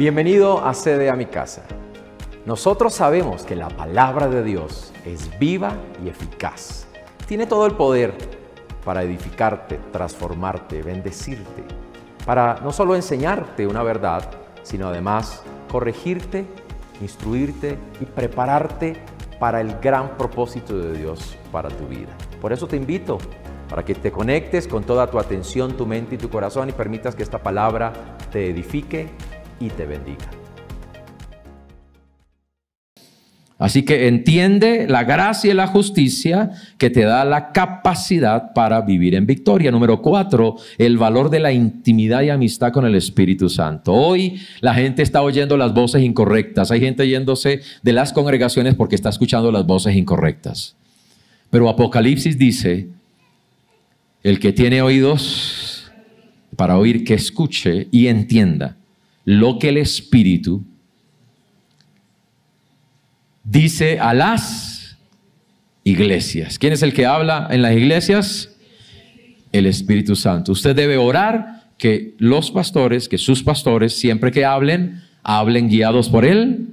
Bienvenido a Sede a mi casa. Nosotros sabemos que la palabra de Dios es viva y eficaz. Tiene todo el poder para edificarte, transformarte, bendecirte, para no solo enseñarte una verdad, sino además corregirte, instruirte y prepararte para el gran propósito de Dios para tu vida. Por eso te invito para que te conectes con toda tu atención, tu mente y tu corazón y permitas que esta palabra te edifique, y te bendiga. Así que entiende la gracia y la justicia que te da la capacidad para vivir en victoria. Número cuatro, el valor de la intimidad y amistad con el Espíritu Santo. Hoy la gente está oyendo las voces incorrectas. Hay gente yéndose de las congregaciones porque está escuchando las voces incorrectas. Pero Apocalipsis dice, el que tiene oídos para oír, que escuche y entienda lo que el Espíritu dice a las iglesias. ¿Quién es el que habla en las iglesias? El Espíritu Santo. Usted debe orar que los pastores, que sus pastores, siempre que hablen, hablen guiados por él.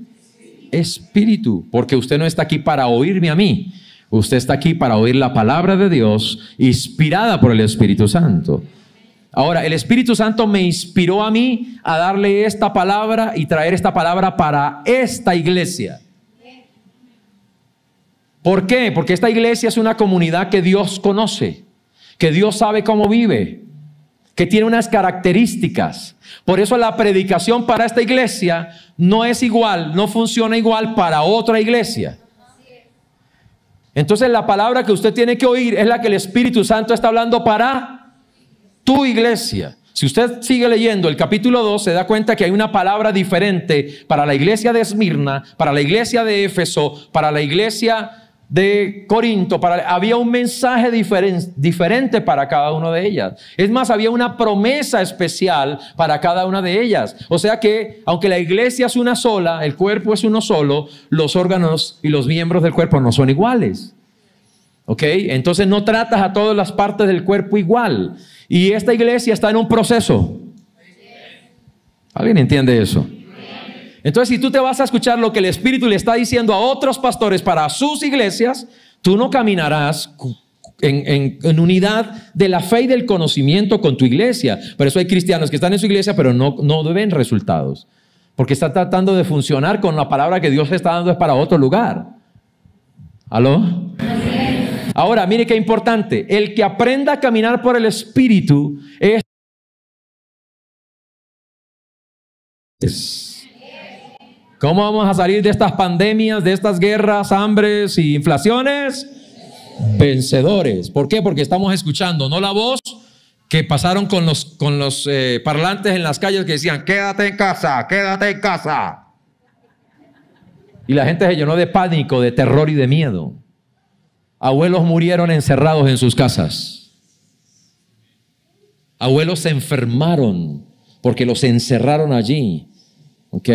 Espíritu, porque usted no está aquí para oírme a mí, usted está aquí para oír la palabra de Dios inspirada por el Espíritu Santo. Ahora, el Espíritu Santo me inspiró a mí a darle esta palabra y traer esta palabra para esta iglesia. ¿Por qué? Porque esta iglesia es una comunidad que Dios conoce, que Dios sabe cómo vive, que tiene unas características. Por eso la predicación para esta iglesia no es igual, no funciona igual para otra iglesia. Entonces la palabra que usted tiene que oír es la que el Espíritu Santo está hablando para tu iglesia. Si usted sigue leyendo el capítulo 2, se da cuenta que hay una palabra diferente para la iglesia de Esmirna, para la iglesia de Éfeso, para la iglesia de Corinto. había un mensaje diferente para cada una de ellas. Es más, había una promesa especial para cada una de ellas. O sea que, aunque la iglesia es una sola, el cuerpo es uno solo, los órganos y los miembros del cuerpo no son iguales. ¿Ok? Entonces no tratas a todas las partes del cuerpo igual. Y esta iglesia está en un proceso. ¿Alguien entiende eso? Entonces, si tú te vas a escuchar lo que el Espíritu le está diciendo a otros pastores para sus iglesias, tú no caminarás en, unidad de la fe y del conocimiento con tu iglesia. Por eso hay cristianos que están en su iglesia, pero no, no ven resultados. Porque está tratando de funcionar con la palabra que Dios está dando para otro lugar. ¿Aló? Ahora, mire qué importante. El que aprenda a caminar por el Espíritu es... ¿Cómo vamos a salir de estas pandemias, de estas guerras, hambres y inflaciones? Vencedores. ¿Por qué? Porque estamos escuchando, no la voz que pasaron con los, eh, parlantes en las calles que decían, quédate en casa, quédate en casa. Y la gente se llenó de pánico, de terror y de miedo. Abuelos murieron encerrados en sus casas. Abuelos se enfermaron porque los encerraron allí. ¿Ok?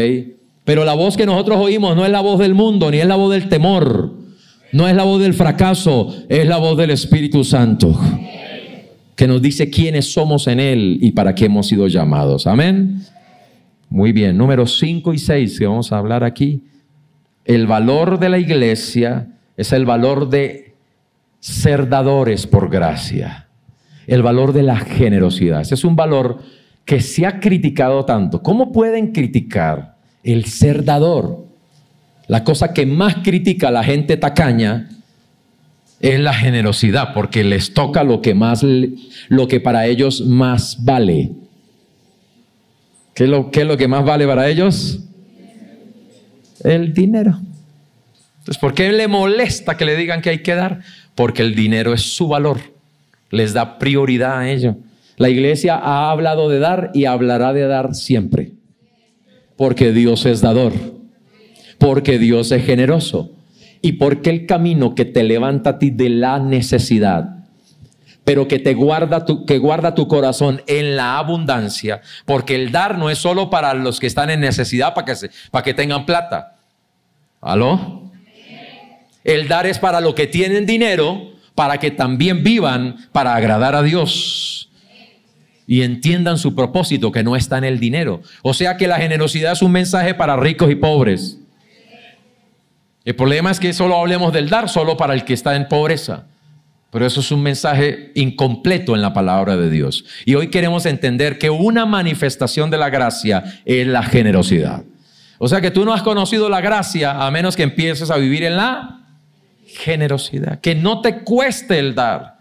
Pero la voz que nosotros oímos no es la voz del mundo, ni es la voz del temor, no es la voz del fracaso, es la voz del Espíritu Santo, que nos dice quiénes somos en Él y para qué hemos sido llamados. Amén. Muy bien, números 5 y 6 que vamos a hablar aquí. El valor de la iglesia es el valor de ser dadores por gracia. El valor de la generosidad. Ese es un valor que se ha criticado tanto. ¿Cómo pueden criticar el ser dador? La cosa que más critica la gente tacaña es la generosidad, porque les toca lo que más, lo que para ellos más vale. ¿Qué lo, qué es lo que más vale para ellos? El dinero. Entonces, ¿por qué le molesta que le digan que hay que dar? porque el dinero es su valor, les da prioridad a ello. La iglesia ha hablado de dar y hablará de dar siempre, porque Dios es dador, porque Dios es generoso y porque el camino que te levanta a ti de la necesidad pero que te guarda tu, que guarda tu corazón en la abundancia, porque el dar no es solo para los que están en necesidad para que, para que tengan plata. ¿Aló? El dar es para los que tienen dinero, para que también vivan para agradar a Dios. Y entiendan su propósito, que no está en el dinero. O sea que la generosidad es un mensaje para ricos y pobres. El problema es que solo hablemos del dar, solo para el que está en pobreza. Pero eso es un mensaje incompleto en la palabra de Dios. Y hoy queremos entender que una manifestación de la gracia es la generosidad. O sea que tú no has conocido la gracia a menos que empieces a vivir en la generosidad, que no te cueste el dar.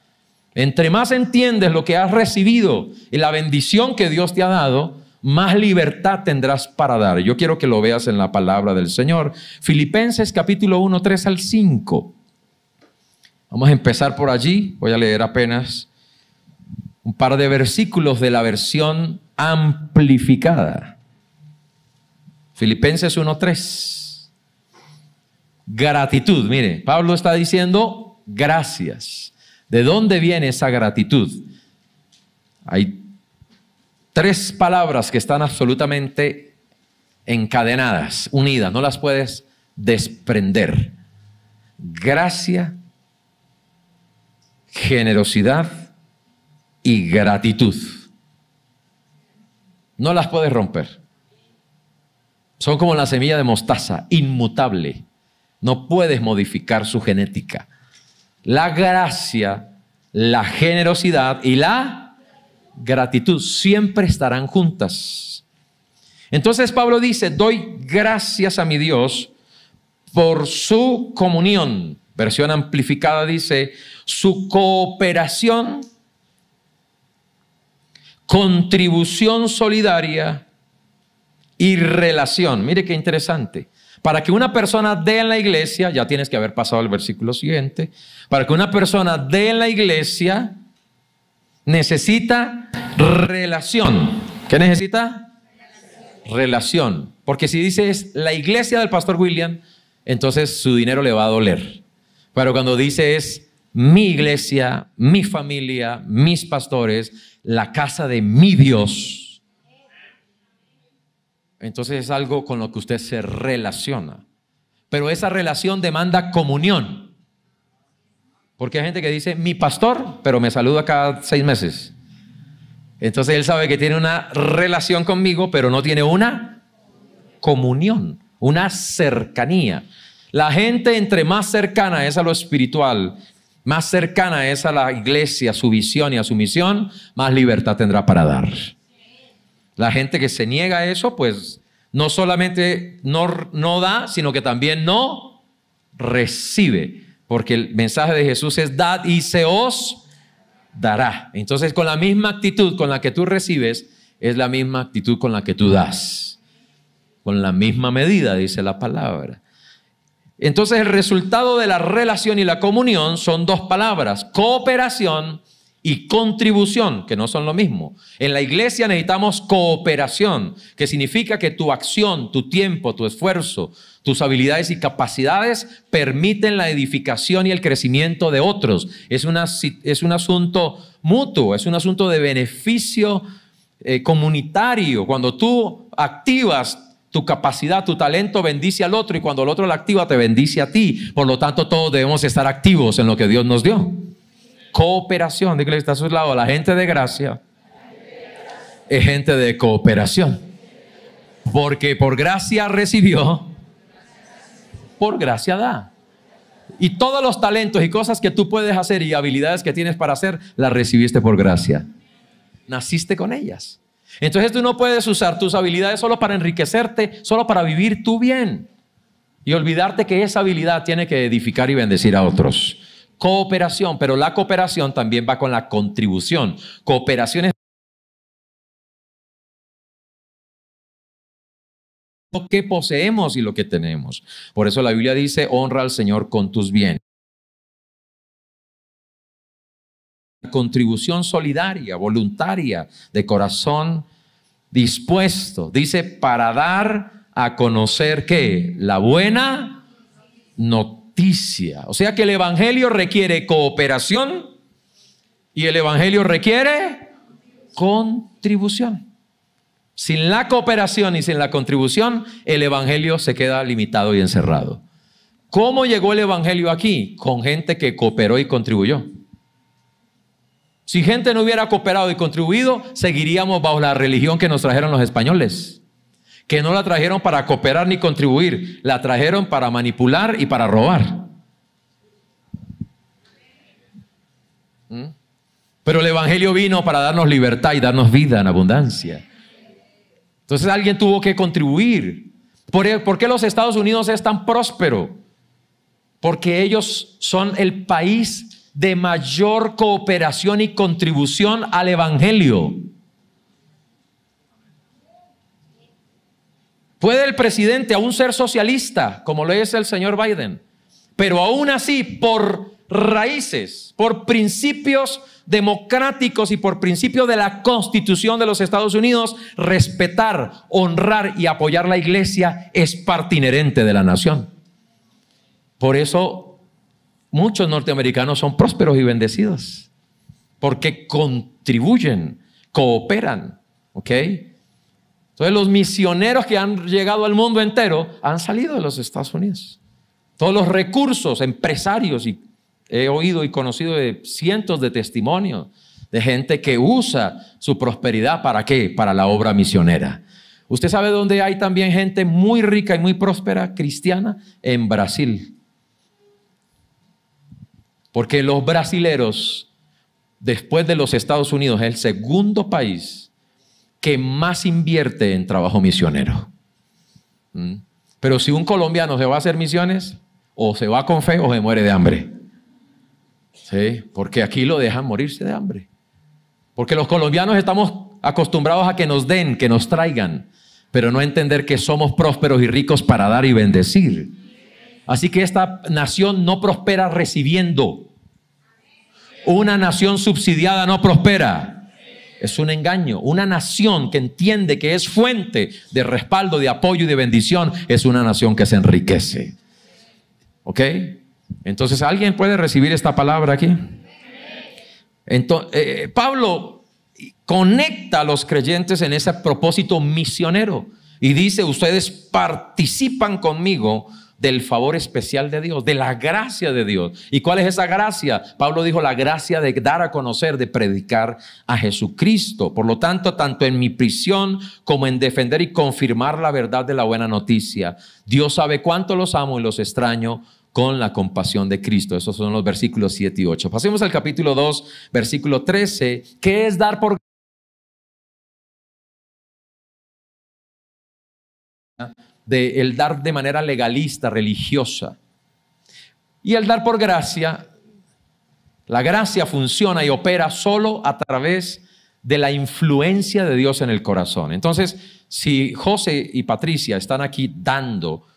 Entre más entiendes lo que has recibido y la bendición que Dios te ha dado, más libertad tendrás para dar. Yo quiero que lo veas en la palabra del Señor. Filipenses capítulo 1, 3 al 5. Vamos a empezar por allí. Voy a leer apenas un par de versículos de la versión amplificada. Filipenses 1, 3 gratitud. Mire, Pablo está diciendo gracias. ¿De dónde viene esa gratitud? Hay tres palabras que están absolutamente encadenadas, unidas, no las puedes desprender. Gracia, generosidad y gratitud. No las puedes romper. Son como la semilla de mostaza, inmutable. No puedes modificar su genética. La gracia, la generosidad y la gratitud siempre estarán juntas. Entonces Pablo dice, doy gracias a mi Dios por su comunión. Versión amplificada dice, su cooperación, contribución solidaria y relación. Mire qué interesante. Para que una persona dé en la iglesia, ya tienes que haber pasado al versículo siguiente, para que una persona dé en la iglesia necesita relación. ¿Qué necesita? Relación. Porque si dices la iglesia del pastor William, entonces su dinero le va a doler. Pero cuando dice es mi iglesia, mi familia, mis pastores, la casa de mi Dios, entonces es algo con lo que usted se relaciona. Pero esa relación demanda comunión. Porque hay gente que dice, mi pastor, pero me saluda cada seis meses. Entonces él sabe que tiene una relación conmigo, pero no tiene una comunión, una cercanía. La gente entre más cercana es a lo espiritual, más cercana es a la iglesia, a su visión y a su misión, más libertad tendrá para dar. La gente que se niega a eso, pues no solamente no, no da, sino que también no recibe. Porque el mensaje de Jesús es dad y se os dará. Entonces, con la misma actitud con la que tú recibes, es la misma actitud con la que tú das. Con la misma medida, dice la palabra. Entonces, el resultado de la relación y la comunión son dos palabras, cooperación y contribución, que no son lo mismo. En la iglesia necesitamos cooperación, que significa que tu acción, tu tiempo, tu esfuerzo, tus habilidades y capacidades permiten la edificación y el crecimiento de otros. Es, un asunto mutuo, es un asunto de beneficio eh, comunitario. Cuando tú activas tu capacidad, tu talento bendice al otro y cuando el otro la activa te bendice a ti. Por lo tanto, todos debemos estar activos en lo que Dios nos dio cooperación. de que está a su lado, la gente de gracia es gente de cooperación. Porque por gracia recibió, por gracia da. Y todos los talentos y cosas que tú puedes hacer y habilidades que tienes para hacer, las recibiste por gracia. Naciste con ellas. Entonces tú no puedes usar tus habilidades solo para enriquecerte, solo para vivir tu bien. Y olvidarte que esa habilidad tiene que edificar y bendecir a otros cooperación, pero la cooperación también va con la contribución. Cooperación es lo que poseemos y lo que tenemos. Por eso la Biblia dice, honra al Señor con tus bienes. Contribución solidaria, voluntaria, de corazón dispuesto. Dice, para dar a conocer que la buena no o sea que el Evangelio requiere cooperación y el Evangelio requiere contribución. Sin la cooperación y sin la contribución, el Evangelio se queda limitado y encerrado. ¿Cómo llegó el Evangelio aquí? Con gente que cooperó y contribuyó. Si gente no hubiera cooperado y contribuido, seguiríamos bajo la religión que nos trajeron los españoles que no la trajeron para cooperar ni contribuir, la trajeron para manipular y para robar. ¿Mm? Pero el Evangelio vino para darnos libertad y darnos vida en abundancia. Entonces alguien tuvo que contribuir. ¿Por, qué los Estados Unidos es tan próspero? Porque ellos son el país de mayor cooperación y contribución al Evangelio. Puede el presidente aún ser socialista, como lo es el señor Biden, pero aún así, por raíces, por principios democráticos y por principio de la Constitución de los Estados Unidos, respetar, honrar y apoyar la iglesia es parte inherente de la nación. Por eso muchos norteamericanos son prósperos y bendecidos, porque contribuyen, cooperan, ¿ok? Entonces los misioneros que han llegado al mundo entero han salido de los Estados Unidos. Todos los recursos, empresarios, y he oído y conocido de cientos de testimonios de gente que usa su prosperidad para qué? Para la obra misionera. Usted sabe dónde hay también gente muy rica y muy próspera cristiana en Brasil. Porque los brasileros, después de los Estados Unidos, es el segundo país que más invierte en trabajo misionero. ¿Mm? Pero si un colombiano se va a hacer misiones, o se va con fe o se muere de hambre. Porque aquí lo dejan morirse de hambre. Porque los colombianos estamos acostumbrados a que nos den, que nos traigan, pero no entender que somos prósperos y ricos para dar y bendecir. Así que esta nación no prospera recibiendo. Una nación subsidiada no prospera es un engaño. Una nación que entiende que es fuente de respaldo, de apoyo y de bendición, es una nación que se enriquece. ¿Ok? Entonces, ¿alguien puede recibir esta palabra aquí? Entonces, eh, eh, Pablo conecta a los creyentes en ese propósito misionero y dice, ustedes participan conmigo del favor especial de Dios, de la gracia de Dios. ¿Y cuál es esa gracia? Pablo dijo la gracia de dar a conocer, de predicar a Jesucristo. Por lo tanto, tanto en mi prisión como en defender y confirmar la verdad de la buena noticia. Dios sabe cuánto los amo y los extraño con la compasión de Cristo. Esos son los versículos 7 y 8. Pasemos al capítulo 2, versículo 13, ¿Qué es dar por de el dar de manera legalista, religiosa. Y el dar por gracia, la gracia funciona y opera solo a través de la influencia de Dios en el corazón. Entonces, si José y Patricia están aquí dando,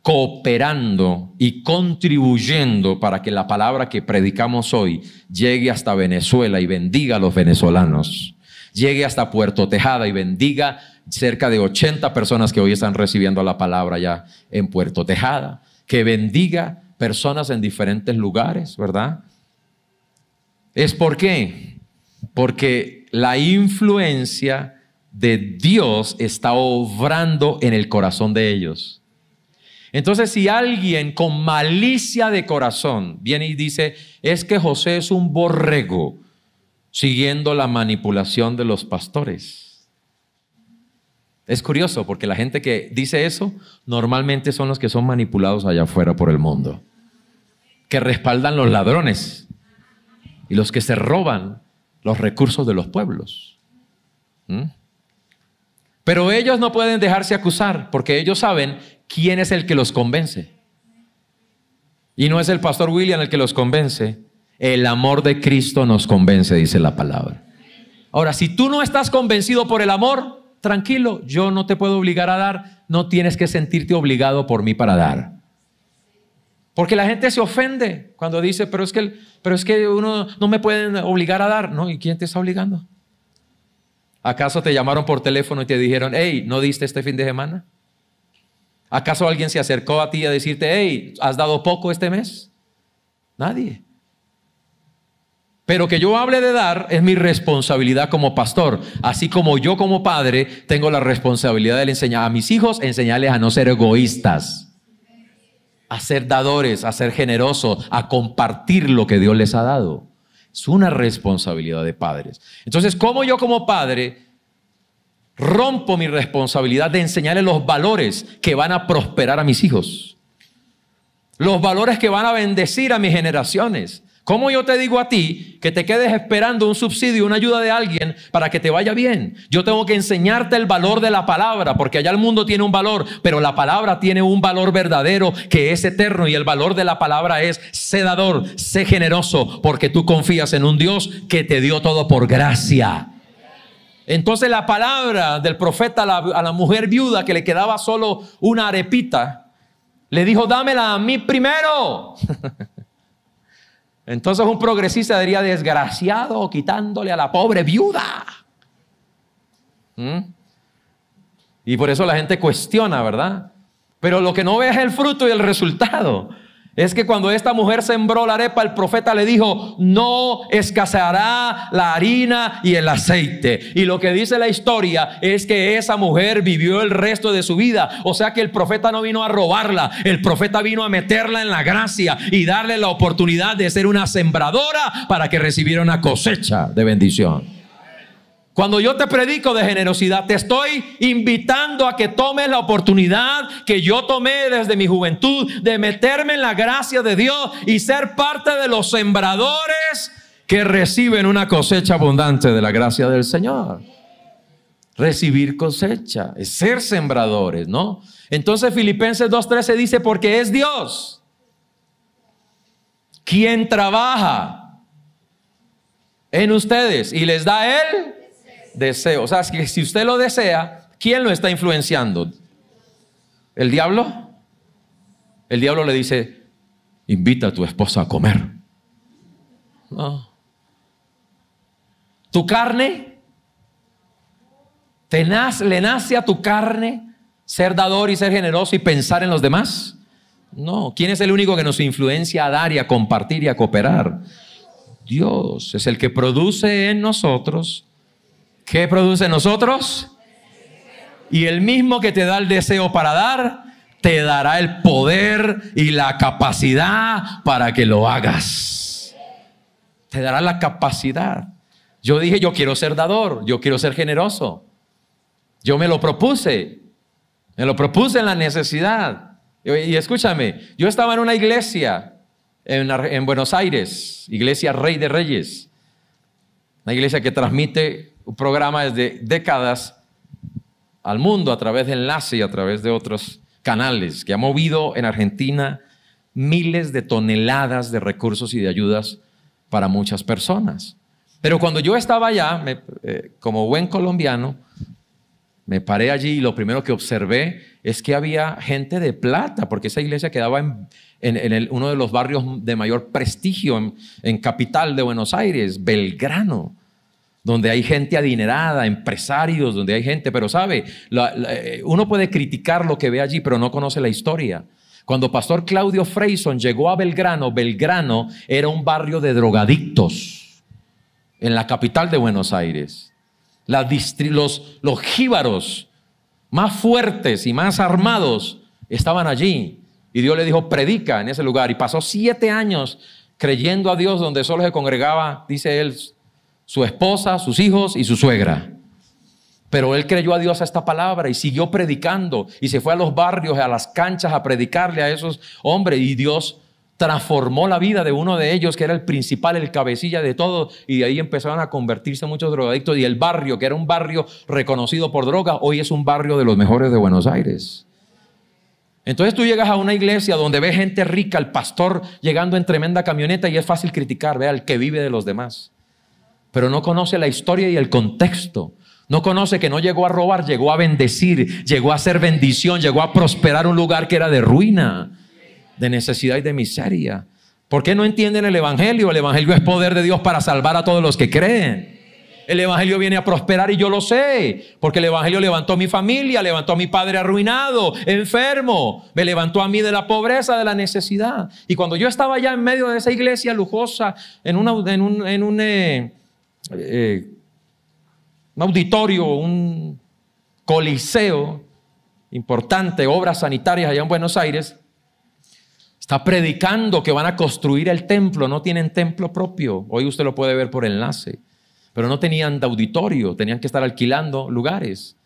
cooperando y contribuyendo para que la palabra que predicamos hoy llegue hasta Venezuela y bendiga a los venezolanos, llegue hasta Puerto Tejada y bendiga cerca de 80 personas que hoy están recibiendo la palabra ya en Puerto Tejada, que bendiga personas en diferentes lugares, ¿verdad? ¿Es por qué? Porque la influencia de Dios está obrando en el corazón de ellos. Entonces, si alguien con malicia de corazón viene y dice, es que José es un borrego, siguiendo la manipulación de los pastores, es curioso porque la gente que dice eso normalmente son los que son manipulados allá afuera por el mundo, que respaldan los ladrones y los que se roban los recursos de los pueblos. Pero ellos no pueden dejarse acusar porque ellos saben quién es el que los convence. Y no es el pastor William el que los convence. El amor de Cristo nos convence, dice la palabra. Ahora, si tú no estás convencido por el amor, tranquilo, yo no te puedo obligar a dar, no tienes que sentirte obligado por mí para dar. Porque la gente se ofende cuando dice, pero es que, pero es que uno no me pueden obligar a dar, ¿no? ¿Y quién te está obligando? ¿Acaso te llamaron por teléfono y te dijeron, hey, ¿no diste este fin de semana? ¿Acaso alguien se acercó a ti a decirte, hey, ¿has dado poco este mes? Nadie. Pero que yo hable de dar es mi responsabilidad como pastor, así como yo como padre tengo la responsabilidad de enseñar a mis hijos, enseñarles a no ser egoístas, a ser dadores, a ser generosos, a compartir lo que Dios les ha dado. Es una responsabilidad de padres. Entonces, ¿cómo yo como padre rompo mi responsabilidad de enseñarles los valores que van a prosperar a mis hijos? Los valores que van a bendecir a mis generaciones ¿Cómo yo te digo a ti que te quedes esperando un subsidio, una ayuda de alguien para que te vaya bien? Yo tengo que enseñarte el valor de la palabra, porque allá el mundo tiene un valor, pero la palabra tiene un valor verdadero que es eterno y el valor de la palabra es sedador, dador, sé generoso, porque tú confías en un Dios que te dio todo por gracia. Entonces la palabra del profeta a la, mujer viuda que le quedaba solo una arepita, le dijo, dámela a mí primero. Entonces un progresista diría desgraciado quitándole a la pobre viuda. ¿Mm? Y por eso la gente cuestiona, ¿verdad? Pero lo que no ve es el fruto y el resultado. Es que cuando esta mujer sembró la arepa, el profeta le dijo, no escaseará la harina y el aceite. Y lo que dice la historia es que esa mujer vivió el resto de su vida. O sea que el profeta no vino a robarla, el profeta vino a meterla en la gracia y darle la oportunidad de ser una sembradora para que recibiera una cosecha de bendición. Cuando yo te predico de generosidad, te estoy invitando a que tomes la oportunidad que yo tomé desde mi juventud de meterme en la gracia de Dios y ser parte de los sembradores que reciben una cosecha abundante de la gracia del Señor. Recibir cosecha, es ser sembradores, ¿no? Entonces Filipenses 2.13 dice, porque es Dios quien trabaja en ustedes y les da Él deseo. O sea, que si usted lo desea, ¿quién lo está influenciando? ¿El diablo? El diablo le dice, invita a tu esposa a comer. No. Tu carne, ¿le nace a tu carne ser dador y ser generoso y pensar en los demás? No. ¿Quién es el único que nos influencia a dar y a compartir y a cooperar? Dios es el que produce en nosotros ¿Qué produce nosotros? Y el mismo que te da el deseo para dar, te dará el poder y la capacidad para que lo hagas. Te dará la capacidad. Yo dije, yo quiero ser dador, yo quiero ser generoso. Yo me lo propuse, me lo propuse en la necesidad. Y, escúchame, yo estaba en una iglesia en, en Buenos Aires, iglesia Rey de Reyes, una iglesia que transmite programa desde décadas al mundo a través de enlace y a través de otros canales, que ha movido en Argentina miles de toneladas de recursos y de ayudas para muchas personas. Pero cuando yo estaba allá, eh, como buen colombiano, me paré allí y lo primero que observé es que había gente de plata, porque esa iglesia quedaba en, uno de los barrios de mayor prestigio en capital de Buenos Aires, Belgrano donde hay gente adinerada, empresarios, donde hay gente, pero sabe, eh, uno puede criticar lo que ve allí, pero no conoce la historia. Cuando Pastor Claudio Freyson llegó a Belgrano, Belgrano era un barrio de drogadictos en la capital de Buenos Aires. los, los jíbaros más fuertes y más armados estaban allí. Y Dios le dijo, predica en ese lugar. Y pasó siete años creyendo a Dios donde solo se congregaba, dice él, su esposa, sus hijos y su suegra. Pero él creyó a Dios a esta palabra y siguió predicando y se fue a los barrios, a las canchas a predicarle a esos hombres y Dios transformó la vida de uno de ellos, que era el principal, el cabecilla de todo, y de ahí empezaron a convertirse muchos drogadictos, y el barrio, que era un barrio reconocido por droga, hoy es un barrio de los mejores de Buenos Aires. Entonces tú llegas a una iglesia donde ves gente rica, el pastor llegando en tremenda camioneta, y es fácil criticar, ve al que vive de los demás pero no conoce la historia y el contexto. No conoce que no llegó a robar, llegó a bendecir, llegó a hacer bendición, llegó a prosperar un lugar que era de ruina, de necesidad y de miseria. ¿Por qué no entienden el Evangelio? El Evangelio es poder de Dios para salvar a todos los que creen. El Evangelio viene a prosperar y yo lo sé, porque el Evangelio levantó a mi familia, levantó a mi padre arruinado, enfermo, me levantó a mí de la pobreza, de la necesidad. Y cuando yo estaba ya en medio de esa iglesia lujosa, en, una, en un, eh, eh, un auditorio, un coliseo importante, obras sanitarias allá en Buenos Aires, está predicando que van a construir el templo, no tienen templo propio, hoy usted lo puede ver por enlace, pero no tenían de auditorio, tenían que estar alquilando lugares.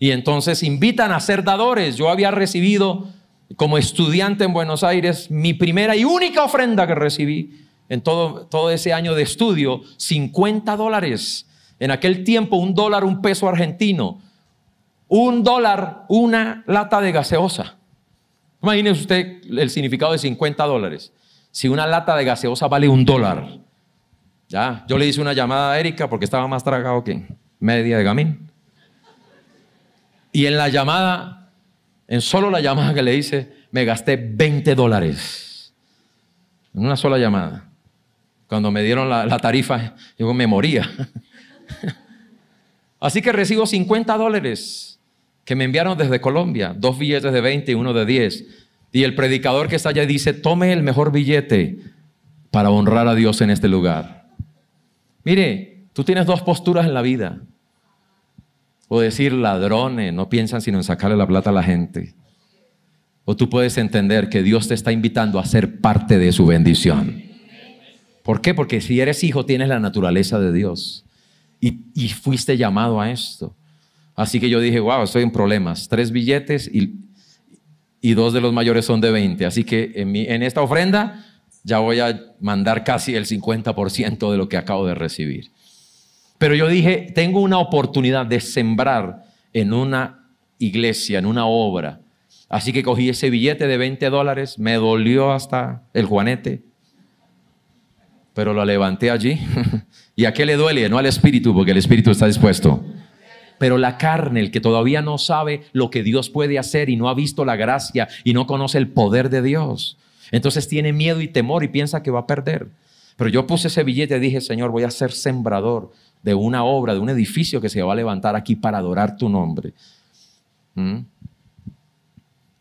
Y entonces invitan a ser dadores. Yo había recibido como estudiante en Buenos Aires mi primera y única ofrenda que recibí en todo, ese año de estudio, 50 dólares. En aquel tiempo, un dólar, un peso argentino. Un dólar, una lata de gaseosa. Imagínese usted el significado de 50 dólares. Si una lata de gaseosa vale un dólar. Ya, yo le hice una llamada a Erika porque estaba más tragado que media de gamín. Y en la llamada, en solo la llamada que le hice, me gasté 20 dólares. En una sola llamada. Cuando me dieron la, tarifa, yo me moría. Así que recibo 50 dólares que me enviaron desde Colombia, dos billetes de 20 y uno de 10. Y el predicador que está allá dice, tome el mejor billete para honrar a Dios en este lugar. Mire, tú tienes dos posturas en la vida. O decir ladrones, no piensan sino en sacarle la plata a la gente. O tú puedes entender que Dios te está invitando a ser parte de su bendición. ¿Por qué? Porque si eres hijo tienes la naturaleza de Dios y, fuiste llamado a esto. Así que yo dije, wow, estoy en problemas. Tres billetes y, dos de los mayores son de 20. Así que en, en esta ofrenda ya voy a mandar casi el 50% de lo que acabo de recibir. Pero yo dije, tengo una oportunidad de sembrar en una iglesia, en una obra. Así que cogí ese billete de 20 dólares, me dolió hasta el juanete, pero lo levanté allí. ¿Y a qué le duele? No al espíritu, porque el espíritu está dispuesto. Pero la carne, el que todavía no sabe lo que Dios puede hacer y no ha visto la gracia y no conoce el poder de Dios, entonces tiene miedo y temor y piensa que va a perder. Pero yo puse ese billete y dije, Señor, voy a ser sembrador de una obra, de un edificio que se va a levantar aquí para adorar tu nombre. ¿Mm?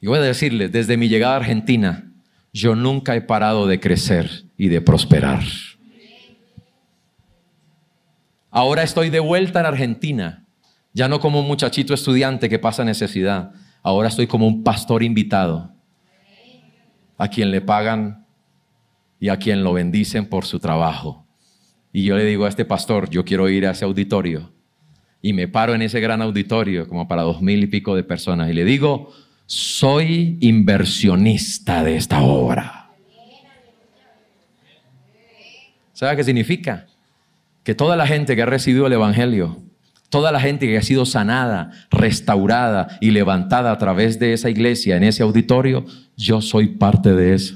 Y voy a decirle, desde mi llegada a Argentina, yo nunca he parado de crecer y de prosperar. Ahora estoy de vuelta en Argentina, ya no como un muchachito estudiante que pasa necesidad, ahora estoy como un pastor invitado, a quien le pagan y a quien lo bendicen por su trabajo. Y yo le digo a este pastor, yo quiero ir a ese auditorio. Y me paro en ese gran auditorio, como para dos mil y pico de personas, y le digo, soy inversionista de esta obra. ¿Sabe qué significa? Que toda la gente que ha recibido el Evangelio, toda la gente que ha sido sanada, restaurada y levantada a través de esa iglesia, en ese auditorio, yo soy parte de eso.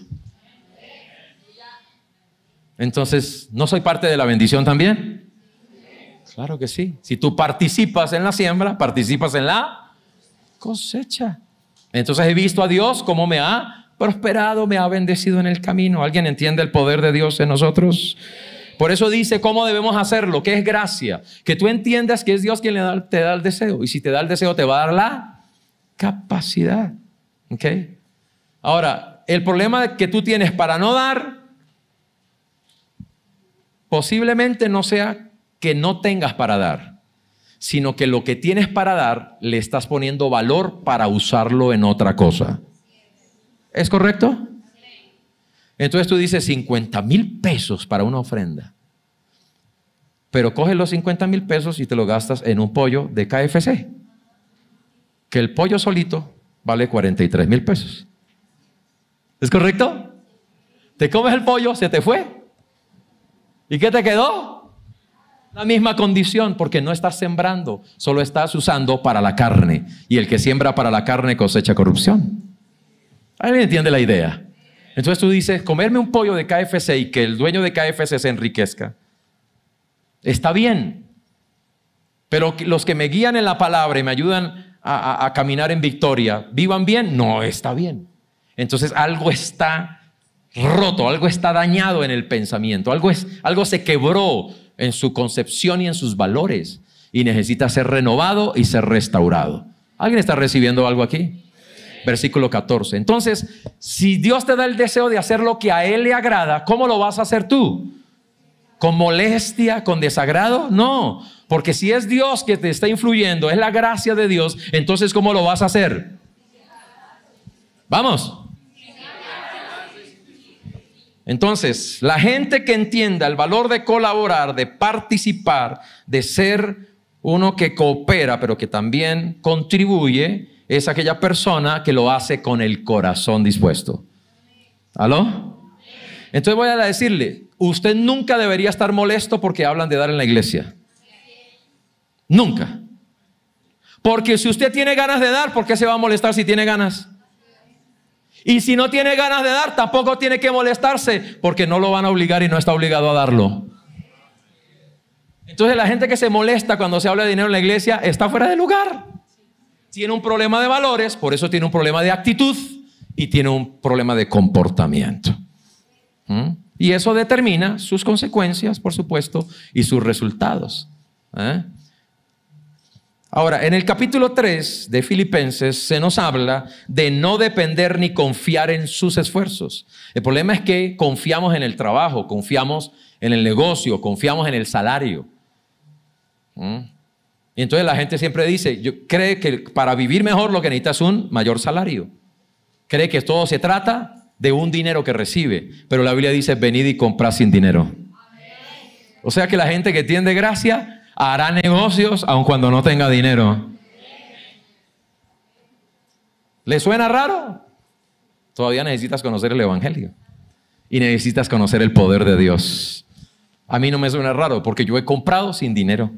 Entonces, ¿no soy parte de la bendición también? Claro que sí. Si tú participas en la siembra, participas en la cosecha. Entonces he visto a Dios cómo me ha prosperado, me ha bendecido en el camino. ¿Alguien entiende el poder de Dios en nosotros? Por eso dice cómo debemos hacerlo, que es gracia, que tú entiendas que es Dios quien te da el deseo. Y si te da el deseo, te va a dar la capacidad. ¿Ok? Ahora, el problema que tú tienes para no dar, posiblemente no sea que no tengas para dar, sino que lo que tienes para dar le estás poniendo valor para usarlo en otra cosa. ¿Es correcto? Entonces tú dices 50 mil pesos para una ofrenda. Pero coges los 50 mil pesos y te lo gastas en un pollo de KFC. Que el pollo solito vale 43 mil pesos. ¿Es correcto? Te comes el pollo, se te fue. ¿Y qué te quedó? La misma condición, porque no estás sembrando, solo estás usando para la carne. Y el que siembra para la carne cosecha corrupción. ¿Alguien entiende la idea? Entonces tú dices, comerme un pollo de KFC y que el dueño de KFC se enriquezca. Está bien. Pero los que me guían en la palabra y me ayudan a, caminar en victoria, vivan bien, no está bien. Entonces algo está roto, algo está dañado en el pensamiento, algo, algo se quebró en su concepción y en sus valores y necesita ser renovado y ser restaurado. ¿Alguien está recibiendo algo aquí? Versículo 14. Entonces, si Dios te da el deseo de hacer lo que a Él le agrada, ¿cómo lo vas a hacer tú? ¿Con molestia, con desagrado? No, porque si es Dios que te está influyendo, es la gracia de Dios, entonces ¿cómo lo vas a hacer? Vamos. Entonces, la gente que entienda el valor de colaborar, de participar, de ser uno que coopera, pero que también contribuye, es aquella persona que lo hace con el corazón dispuesto. ¿Aló? Entonces voy a decirle, usted nunca debería estar molesto porque hablan de dar en la iglesia. Nunca. Porque si usted tiene ganas de dar, ¿por qué se va a molestar si tiene ganas? Y si no tiene ganas de dar, tampoco tiene que molestarse porque no lo van a obligar y no está obligado a darlo. Entonces la gente que se molesta cuando se habla de dinero en la iglesia está fuera de lugar tiene un problema de valores, por eso tiene un problema de actitud y tiene un problema de comportamiento. ¿Mm? Y eso determina sus consecuencias, por supuesto, y sus resultados. ¿eh? Ahora, en el capítulo 3 de Filipenses se nos habla de no depender ni confiar en sus esfuerzos. El problema es que confiamos en el trabajo, confiamos en el negocio, confiamos en el salario. ¿Mm? Y entonces la gente siempre dice, yo, cree que para vivir mejor lo que necesita es un mayor salario. Cree que todo se trata de un dinero que recibe. Pero la Biblia dice, venid y comprad sin dinero. O sea que la gente que tiene gracia hará negocios aun cuando no tenga dinero. ¿Le suena raro? Todavía necesitas conocer el Evangelio. Y necesitas conocer el poder de Dios. A mí no me suena raro porque yo he comprado sin dinero.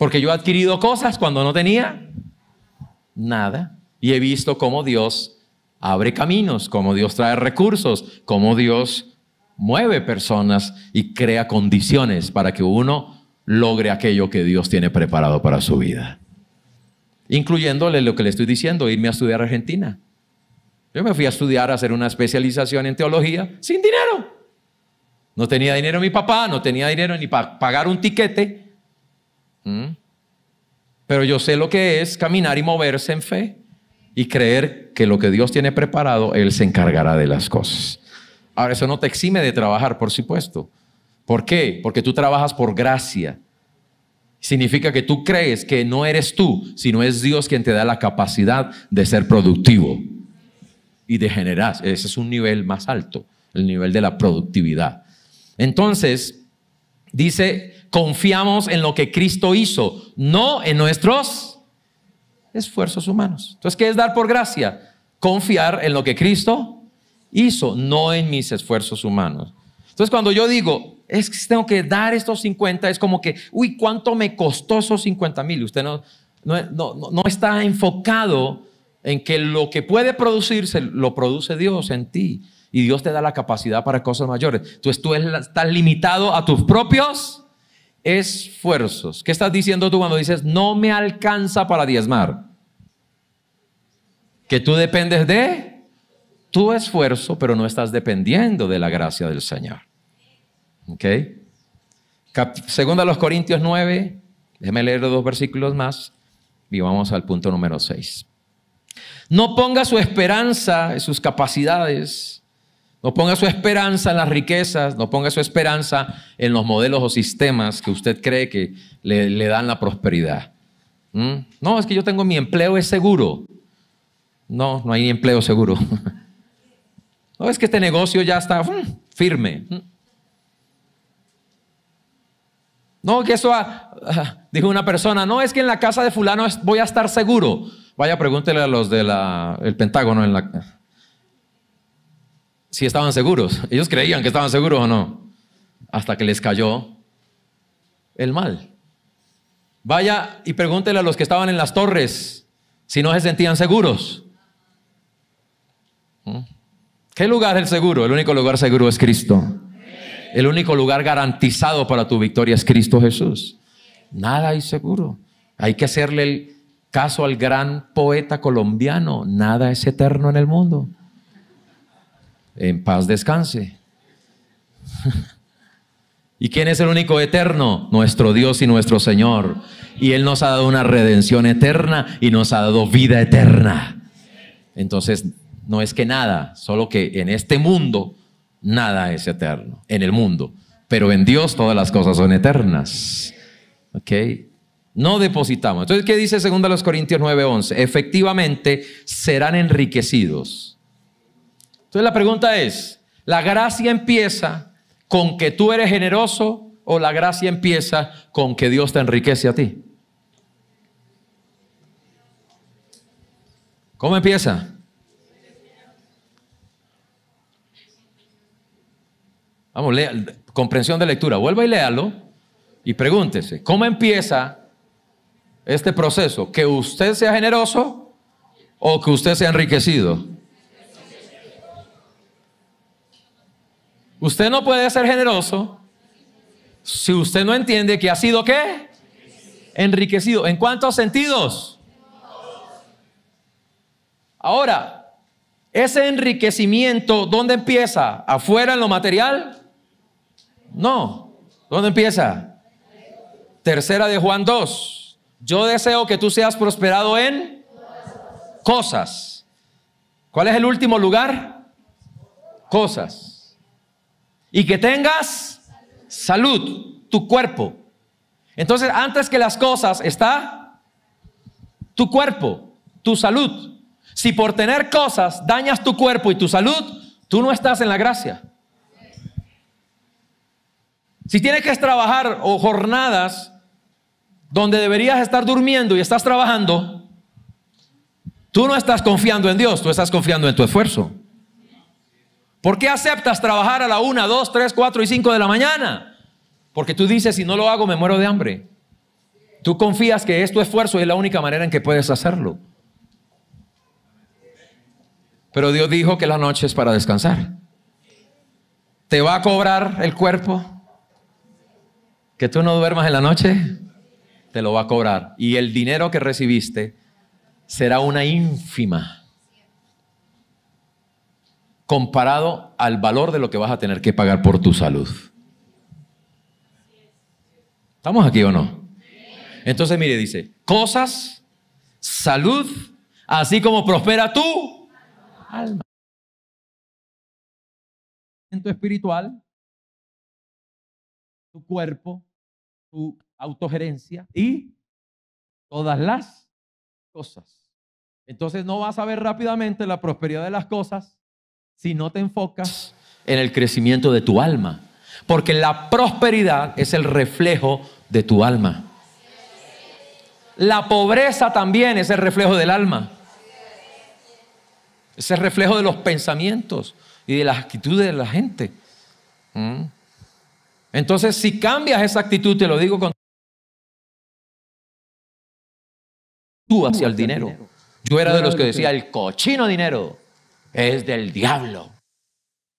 Porque yo he adquirido cosas cuando no tenía nada. Y he visto cómo Dios abre caminos, cómo Dios trae recursos, cómo Dios mueve personas y crea condiciones para que uno logre aquello que Dios tiene preparado para su vida. Incluyéndole lo que le estoy diciendo, irme a estudiar a Argentina. Yo me fui a estudiar, a hacer una especialización en teología sin dinero. No tenía dinero mi papá, no tenía dinero ni para pagar un tiquete. ¿Mm? Pero yo sé lo que es caminar y moverse en fe y creer que lo que Dios tiene preparado, Él se encargará de las cosas. Ahora, eso no te exime de trabajar, por supuesto. ¿Por qué? Porque tú trabajas por gracia. Significa que tú crees que no eres tú, sino es Dios quien te da la capacidad de ser productivo y de generar. Ese es un nivel más alto, el nivel de la productividad. Entonces, Dice, confiamos en lo que Cristo hizo, no en nuestros esfuerzos humanos. Entonces, ¿qué es dar por gracia? Confiar en lo que Cristo hizo, no en mis esfuerzos humanos. Entonces, cuando yo digo, es que tengo que dar estos 50, es como que, uy, ¿cuánto me costó esos 50 mil? Usted no, no, no está enfocado en que lo que puede producirse lo produce Dios en ti y Dios te da la capacidad para cosas mayores. Entonces tú estás limitado a tus propios esfuerzos. ¿Qué estás diciendo tú cuando dices, no me alcanza para diezmar? Que tú dependes de tu esfuerzo, pero no estás dependiendo de la gracia del Señor. ¿Ok? Segundo a los Corintios 9, déjeme leer dos versículos más y vamos al punto número 6. No ponga su esperanza en sus capacidades, no ponga su esperanza en las riquezas, no ponga su esperanza en los modelos o sistemas que usted cree que le, dan la prosperidad. ¿Mm? No, es que yo tengo mi empleo, es seguro. No, no hay empleo seguro. no, es que este negocio ya está mm, firme. Mm. No, que eso, ah, ah, dijo una persona, no, es que en la casa de fulano voy a estar seguro. Vaya, pregúntele a los del Pentágono en la si estaban seguros. Ellos creían que estaban seguros o no. Hasta que les cayó el mal. Vaya y pregúntele a los que estaban en las torres si no se sentían seguros. ¿Mm? ¿Qué lugar es el seguro? El único lugar seguro es Cristo. El único lugar garantizado para tu victoria es Cristo Jesús. Nada es seguro. Hay que hacerle el caso al gran poeta colombiano. Nada es eterno en el mundo en paz descanse. ¿Y quién es el único eterno? Nuestro Dios y nuestro Señor. Y Él nos ha dado una redención eterna y nos ha dado vida eterna. Entonces, no es que nada, solo que en este mundo nada es eterno, en el mundo. Pero en Dios todas las cosas son eternas. ¿Ok? No depositamos. Entonces, ¿qué dice 2 Corintios 9:11? Efectivamente, serán enriquecidos entonces la pregunta es, ¿la gracia empieza con que tú eres generoso o la gracia empieza con que Dios te enriquece a ti? ¿Cómo empieza? Vamos, comprensión de lectura. Vuelva y léalo y pregúntese, ¿cómo empieza este proceso? ¿Que usted sea generoso o que usted sea enriquecido? Usted no puede ser generoso si usted no entiende que ha sido qué? Enriquecido. ¿En cuántos sentidos? Ahora, ese enriquecimiento, ¿dónde empieza? ¿Afuera en lo material? No. ¿Dónde empieza? Tercera de Juan 2. Yo deseo que tú seas prosperado en cosas. ¿Cuál es el último lugar? Cosas y que tengas salud, tu cuerpo. Entonces, antes que las cosas está tu cuerpo, tu salud. Si por tener cosas dañas tu cuerpo y tu salud, tú no estás en la gracia. Si tienes que trabajar o jornadas donde deberías estar durmiendo y estás trabajando, tú no estás confiando en Dios, tú estás confiando en tu esfuerzo. ¿Por qué aceptas trabajar a la 1, 2, 3, 4 y 5 de la mañana? Porque tú dices, si no lo hago, me muero de hambre. Tú confías que es tu esfuerzo y es la única manera en que puedes hacerlo. Pero Dios dijo que la noche es para descansar. ¿Te va a cobrar el cuerpo? Que tú no duermas en la noche, te lo va a cobrar. Y el dinero que recibiste será una ínfima comparado al valor de lo que vas a tener que pagar por tu salud. ¿Estamos aquí o no? Entonces, mire, dice, cosas, salud, así como prospera tu alma. Tu Espiritual, tu cuerpo, tu autogerencia y todas las cosas. Entonces no vas a ver rápidamente la prosperidad de las cosas, si no te enfocas en el crecimiento de tu alma. Porque la prosperidad es el reflejo de tu alma. La pobreza también es el reflejo del alma. Es el reflejo de los pensamientos y de las actitudes de la gente. ¿Mm? Entonces, si cambias esa actitud, te lo digo con tú hacia el dinero. Yo era de los que decía el cochino dinero es del diablo.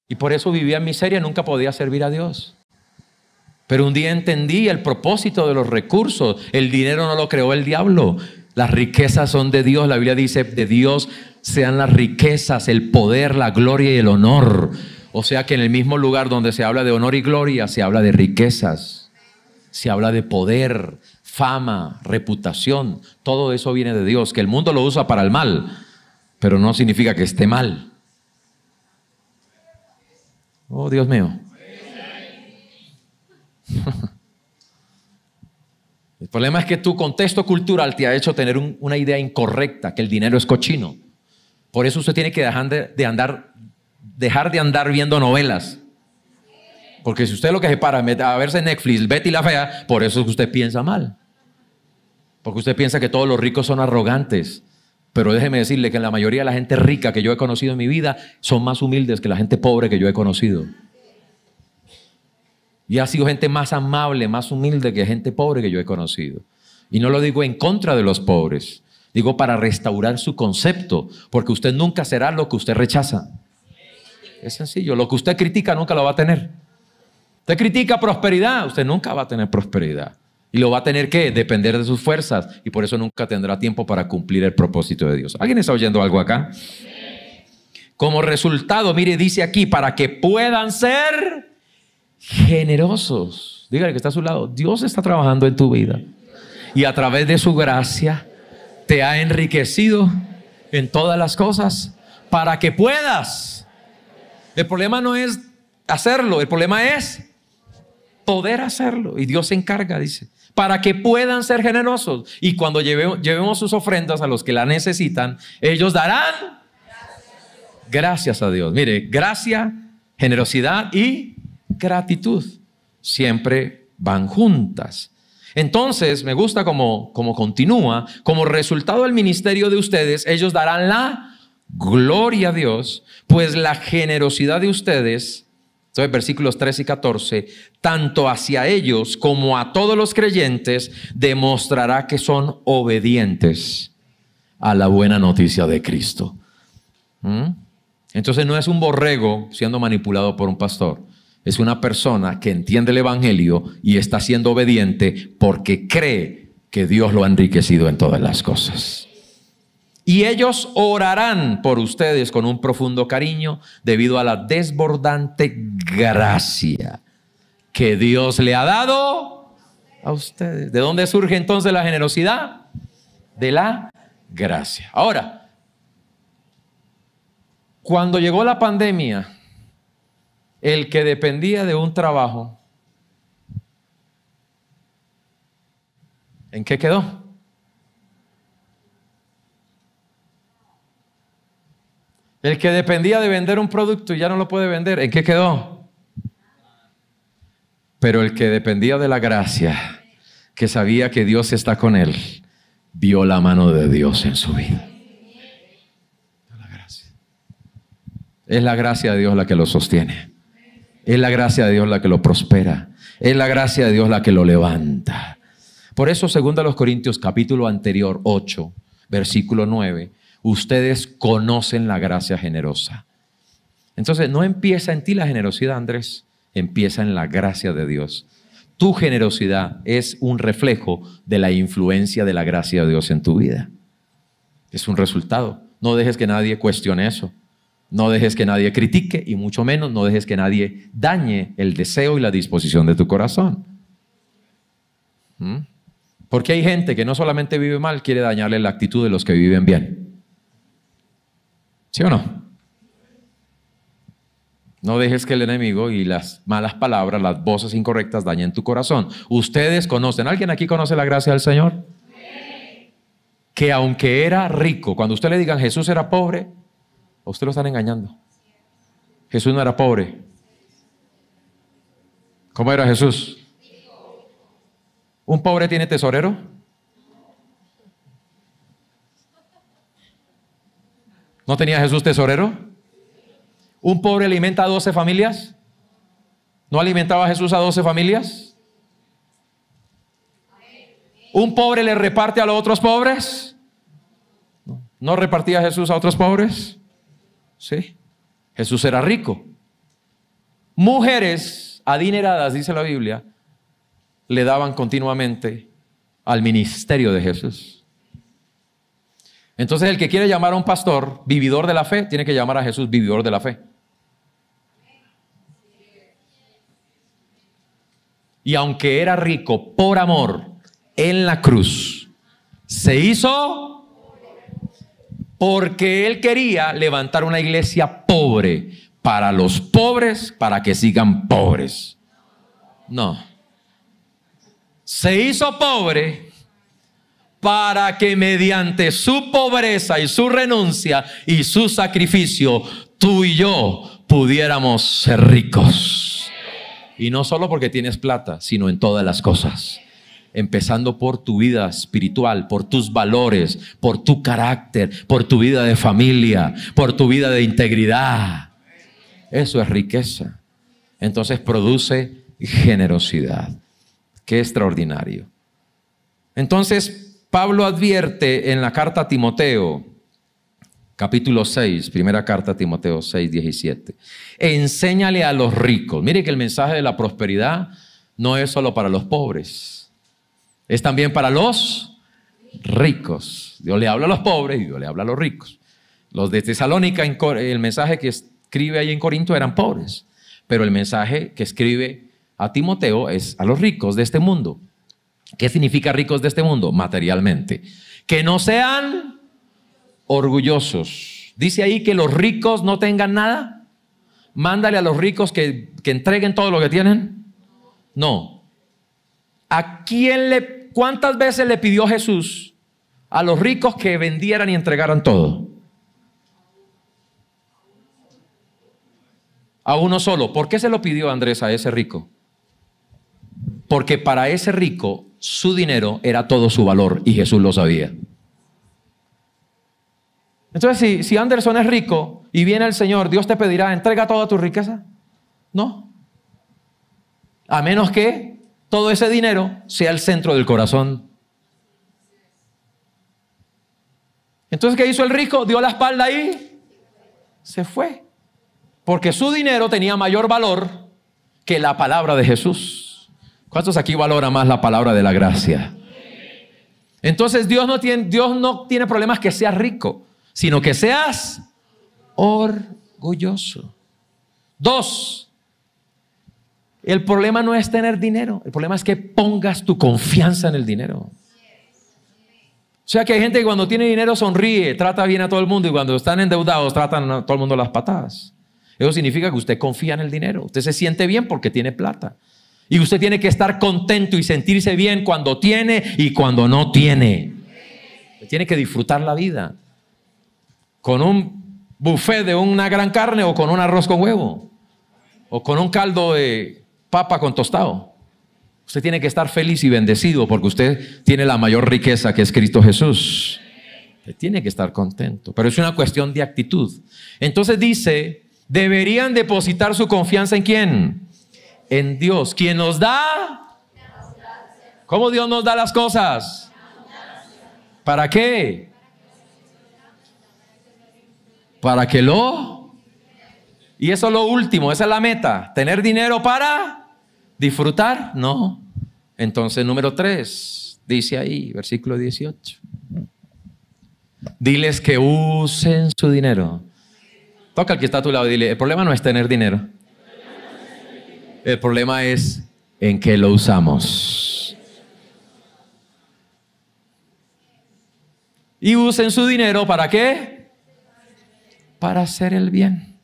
Y por eso vivía en miseria, nunca podía servir a Dios. Pero un día entendí el propósito de los recursos. El dinero no lo creó el diablo. Las riquezas son de Dios. La Biblia dice, de Dios sean las riquezas, el poder, la gloria y el honor. O sea que en el mismo lugar donde se habla de honor y gloria, se habla de riquezas, se habla de poder, fama, reputación. Todo eso viene de Dios, que el mundo lo usa para el mal pero no significa que esté mal. Oh, Dios mío. El problema es que tu contexto cultural te ha hecho tener una idea incorrecta, que el dinero es cochino. Por eso usted tiene que dejar de, andar, dejar de andar viendo novelas. Porque si usted lo que se para a verse Netflix, Betty la Fea, por eso que usted piensa mal. Porque usted piensa que todos los ricos son arrogantes. Pero déjeme decirle que la mayoría de la gente rica que yo he conocido en mi vida son más humildes que la gente pobre que yo he conocido. Y ha sido gente más amable, más humilde que gente pobre que yo he conocido. Y no lo digo en contra de los pobres, digo para restaurar su concepto, porque usted nunca será lo que usted rechaza. Es sencillo, lo que usted critica nunca lo va a tener. Usted critica prosperidad, usted nunca va a tener prosperidad. Y lo va a tener que depender de sus fuerzas y por eso nunca tendrá tiempo para cumplir el propósito de Dios. ¿Alguien está oyendo algo acá? Como resultado, mire, dice aquí, para que puedan ser generosos. Dígale que está a su lado. Dios está trabajando en tu vida y a través de su gracia te ha enriquecido en todas las cosas para que puedas. El problema no es hacerlo, el problema es poder hacerlo. Y Dios se encarga, dice, para que puedan ser generosos. Y cuando llevemos, sus ofrendas a los que la necesitan, ellos darán gracias a, Dios. Mire, gracia, generosidad y gratitud siempre van juntas. Entonces, me gusta como, como continúa, como resultado del ministerio de ustedes, ellos darán la gloria a Dios, pues la generosidad de ustedes entonces, versículos 3 y 14, tanto hacia ellos como a todos los creyentes demostrará que son obedientes a la buena noticia de Cristo. ¿Mm? Entonces no es un borrego siendo manipulado por un pastor, es una persona que entiende el Evangelio y está siendo obediente porque cree que Dios lo ha enriquecido en todas las cosas y ellos orarán por ustedes con un profundo cariño debido a la desbordante gracia que Dios le ha dado a ustedes. ¿De dónde surge entonces la generosidad? De la gracia. Ahora, cuando llegó la pandemia, el que dependía de un trabajo, ¿en qué quedó? El que dependía de vender un producto y ya no lo puede vender, ¿en qué quedó? Pero el que dependía de la gracia, que sabía que Dios está con él, vio la mano de Dios en su vida. Es la gracia de Dios la que lo sostiene. Es la gracia de Dios la que lo prospera. Es la gracia de Dios la que lo levanta. Por eso, según a los Corintios capítulo anterior 8, versículo 9, ustedes conocen la gracia generosa. Entonces, no empieza en ti la generosidad, Andrés, empieza en la gracia de Dios. Tu generosidad es un reflejo de la influencia de la gracia de Dios en tu vida. Es un resultado. No dejes que nadie cuestione eso. No dejes que nadie critique y mucho menos no dejes que nadie dañe el deseo y la disposición de tu corazón. ¿Mm? Porque hay gente que no solamente vive mal, quiere dañarle la actitud de los que viven bien. ¿Sí o no? No dejes que el enemigo y las malas palabras, las voces incorrectas dañen tu corazón. Ustedes conocen, ¿alguien aquí conoce la gracia del Señor? Que aunque era rico, cuando usted le digan Jesús era pobre, usted lo están engañando. Jesús no era pobre. ¿Cómo era Jesús? ¿Un pobre tiene tesorero? ¿No tenía Jesús tesorero? ¿Un pobre alimenta a 12 familias? ¿No alimentaba Jesús a 12 familias? ¿Un pobre le reparte a los otros pobres? ¿No repartía Jesús a otros pobres? Sí. Jesús era rico. Mujeres adineradas, dice la Biblia, le daban continuamente al ministerio de Jesús. Entonces el que quiere llamar a un pastor vividor de la fe, tiene que llamar a Jesús vividor de la fe. Y aunque era rico por amor en la cruz, se hizo porque él quería levantar una iglesia pobre para los pobres, para que sigan pobres. No. Se hizo pobre para que mediante su pobreza y su renuncia y su sacrificio, tú y yo pudiéramos ser ricos. Y no solo porque tienes plata, sino en todas las cosas. Empezando por tu vida espiritual, por tus valores, por tu carácter, por tu vida de familia, por tu vida de integridad. Eso es riqueza. Entonces produce generosidad. Qué extraordinario. Entonces, Pablo advierte en la carta a Timoteo, capítulo 6, primera carta a Timoteo 6, 17, enséñale a los ricos. Mire que el mensaje de la prosperidad no es solo para los pobres, es también para los ricos. Dios le habla a los pobres y Dios le habla a los ricos. Los de Tesalónica, el mensaje que escribe ahí en Corinto eran pobres, pero el mensaje que escribe a Timoteo es a los ricos de este mundo. ¿Qué significa ricos de este mundo? Materialmente. Que no sean orgullosos. Dice ahí que los ricos no tengan nada. Mándale a los ricos que, entreguen todo lo que tienen. No. ¿A quién le, cuántas veces le pidió Jesús a los ricos que vendieran y entregaran todo? A uno solo. ¿Por qué se lo pidió Andrés a ese rico? Porque para ese rico su dinero era todo su valor y Jesús lo sabía. Entonces, si, Anderson es rico y viene el Señor, Dios te pedirá, entrega toda tu riqueza. No. A menos que todo ese dinero sea el centro del corazón. Entonces, ¿qué hizo el rico? Dio la espalda ahí. Se fue. Porque su dinero tenía mayor valor que la palabra de Jesús. ¿Cuántos aquí valora más la palabra de la gracia? Entonces Dios no tiene, Dios no tiene problemas que seas rico, sino que seas orgulloso. Dos, el problema no es tener dinero, el problema es que pongas tu confianza en el dinero. O sea que hay gente que cuando tiene dinero sonríe, trata bien a todo el mundo y cuando están endeudados tratan a todo el mundo las patadas. Eso significa que usted confía en el dinero, usted se siente bien porque tiene plata. Y usted tiene que estar contento y sentirse bien cuando tiene y cuando no tiene. Usted tiene que disfrutar la vida. Con un buffet de una gran carne o con un arroz con huevo. O con un caldo de papa con tostado. Usted tiene que estar feliz y bendecido porque usted tiene la mayor riqueza que es Cristo Jesús. Usted tiene que estar contento. Pero es una cuestión de actitud. Entonces dice, deberían depositar su confianza en quién? en Dios, quien nos da. ¿Cómo Dios nos da las cosas? ¿Para qué? Para que lo... Y eso es lo último, esa es la meta. ¿Tener dinero para disfrutar? No. Entonces, número 3, dice ahí, versículo 18. Diles que usen su dinero. Toca al que está a tu lado y dile, el problema no es tener dinero. El problema es en qué lo usamos. Y usen su dinero para qué? Para hacer el bien.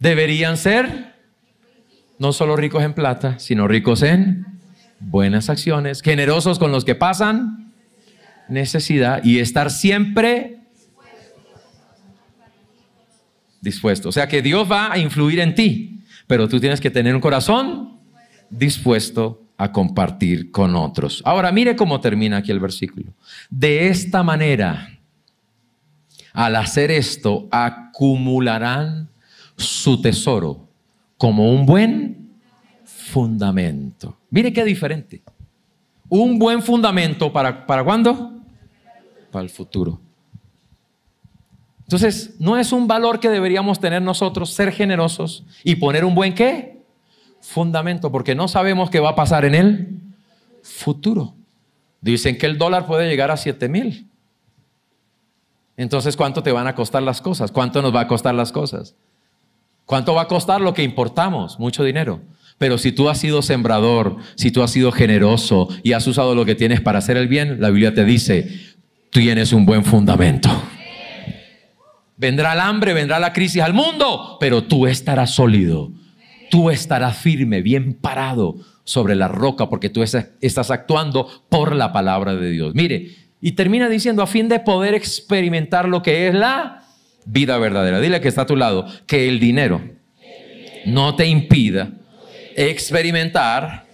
Deberían ser no solo ricos en plata, sino ricos en buenas acciones, generosos con los que pasan necesidad y estar siempre dispuesto. O sea que Dios va a influir en ti pero tú tienes que tener un corazón dispuesto a compartir con otros. Ahora mire cómo termina aquí el versículo. De esta manera, al hacer esto, acumularán su tesoro como un buen fundamento. Mire qué diferente. Un buen fundamento para, para cuándo? Para el futuro. Entonces, no es un valor que deberíamos tener nosotros ser generosos y poner un buen qué? Fundamento, porque no sabemos qué va a pasar en el futuro. Dicen que el dólar puede llegar a 7 mil. Entonces, ¿cuánto te van a costar las cosas? ¿Cuánto nos va a costar las cosas? ¿Cuánto va a costar lo que importamos? Mucho dinero. Pero si tú has sido sembrador, si tú has sido generoso y has usado lo que tienes para hacer el bien, la Biblia te dice, tienes un buen fundamento. Vendrá el hambre, vendrá la crisis al mundo, pero tú estarás sólido. Tú estarás firme, bien parado sobre la roca, porque tú estás actuando por la palabra de Dios. Mire, y termina diciendo, a fin de poder experimentar lo que es la vida verdadera. Dile que está a tu lado, que el dinero no te impida experimentar